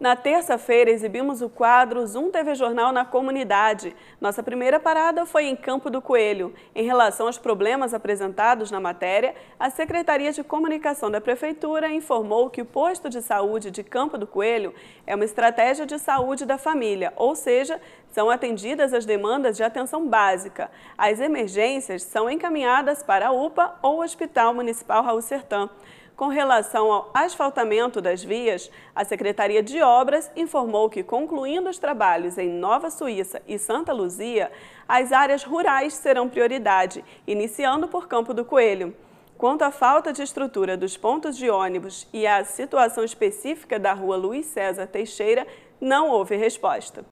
Na terça-feira, exibimos o quadro Zoom TV Jornal na Comunidade. Nossa primeira parada foi em Campo do Coelho. Em relação aos problemas apresentados na matéria, a Secretaria de Comunicação da Prefeitura informou que o posto de saúde de Campo do Coelho é uma estratégia de saúde da família, ou seja, são atendidas as demandas de atenção básica. As emergências são encaminhadas para a UPA ou Hospital Municipal Raul Sertã. Com relação ao asfaltamento das vias, a Secretaria de Obras informou que, concluindo os trabalhos em Nova Suíça e Santa Luzia, as áreas rurais serão prioridade, iniciando por Campo do Coelho. Quanto à falta de estrutura dos pontos de ônibus e à situação específica da rua Luiz César Teixeira, não houve resposta.